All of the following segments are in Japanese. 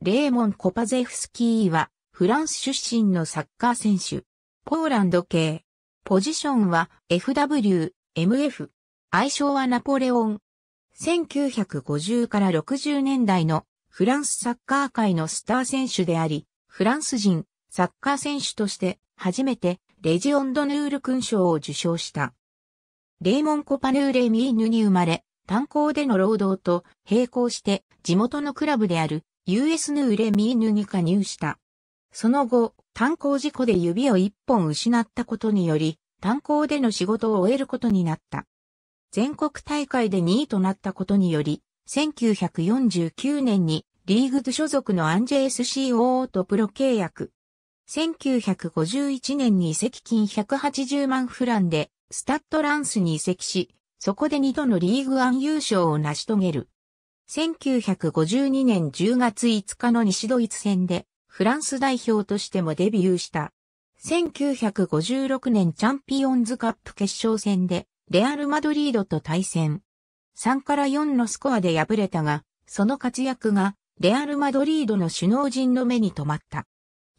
レーモン・コパゼフスキーは、フランス出身のサッカー選手。ポーランド系。ポジションは FW、MF。愛称はナポレオン。1950から60年代のフランスサッカー界のスター選手であり、フランス人、サッカー選手として初めてレジオンドヌール勲章を受賞した。レーモン・コパヌーレ・ミーヌに生まれ、炭鉱での労働と並行して地元のクラブである US ヌーレミーヌに加入した。その後、炭鉱事故で指を一本失ったことにより、炭鉱での仕事を終えることになった。全国大会で2位となったことにより、1949年にリーグズ所属のアンジェ SCOO とプロ契約。1951年に移籍金180万フランでスタッドランスに移籍し、そこで2度のリーグアン優勝を成し遂げる。1952年10月5日の西ドイツ戦でフランス代表としてもデビューした。1956年チャンピオンズカップ決勝戦でレアル・マドリードと対戦。3から4のスコアで敗れたが、その活躍がレアル・マドリードの首脳陣の目に留まった。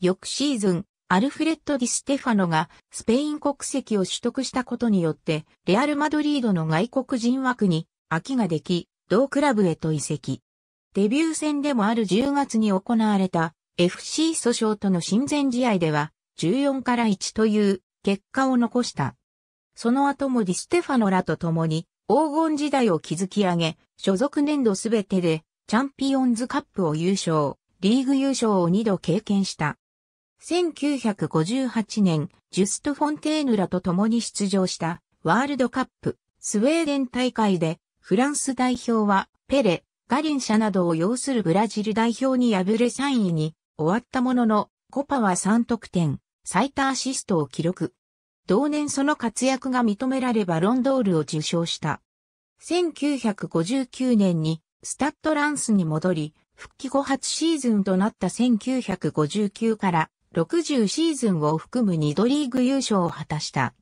翌シーズン、アルフレッド・ディ・ステファノがスペイン国籍を取得したことによって、レアル・マドリードの外国人枠に空きができ、同クラブへと移籍。デビュー戦でもある10月に行われた FC 訴訟との親善試合では14から1という結果を残した。その後もディステファノらと共に黄金時代を築き上げ、所属年度すべてでチャンピオンズカップを優勝、リーグ優勝を2度経験した。1958年、ジュスト・フォンテーヌらと共に出場したワールドカップスウェーデン大会でフランス代表は、ペレ、ガリン社などを要するブラジル代表に敗れ3位に終わったものの、コパは3得点、最多アシストを記録。同年その活躍が認められバロンドールを受賞した。1959年にスタッドランスに戻り、復帰後初シーズンとなった1959から60シーズンを含む2度リーグ優勝を果たした。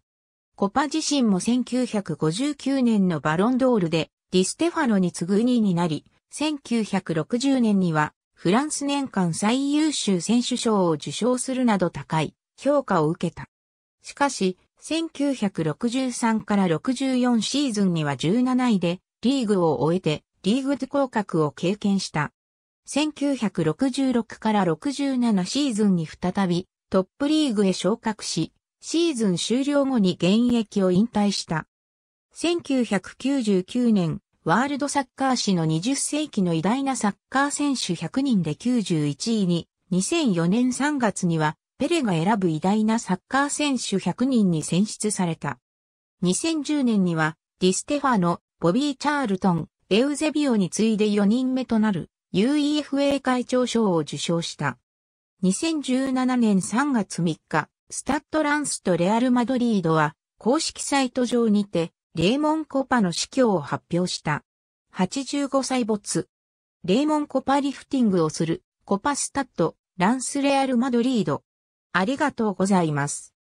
コパ自身も1959年のバロンドールでディステファノに次ぐ2位になり、1960年にはフランス年間最優秀選手賞を受賞するなど高い評価を受けた。しかし、1963から64シーズンには17位でリーグを終えてリーグで降格を経験した。1966から67シーズンに再びトップリーグへ昇格し、シーズン終了後に現役を引退した。1999年、ワールドサッカー史の20世紀の偉大なサッカー選手100人で91位に、2004年3月には、ペレが選ぶ偉大なサッカー選手100人に選出された。2010年には、ディステファノ、ボビー・チャールトン、エウゼビオに次いで4人目となる UEFA 会長賞を受賞した。2017年3月3日、スタッドランスとレアル・マドリードは公式サイト上にてレーモン・コパの死去を発表した。85歳没。レーモン・コパリフティングをする、コパスタッド、ランスレアル・マドリード。ありがとうございます。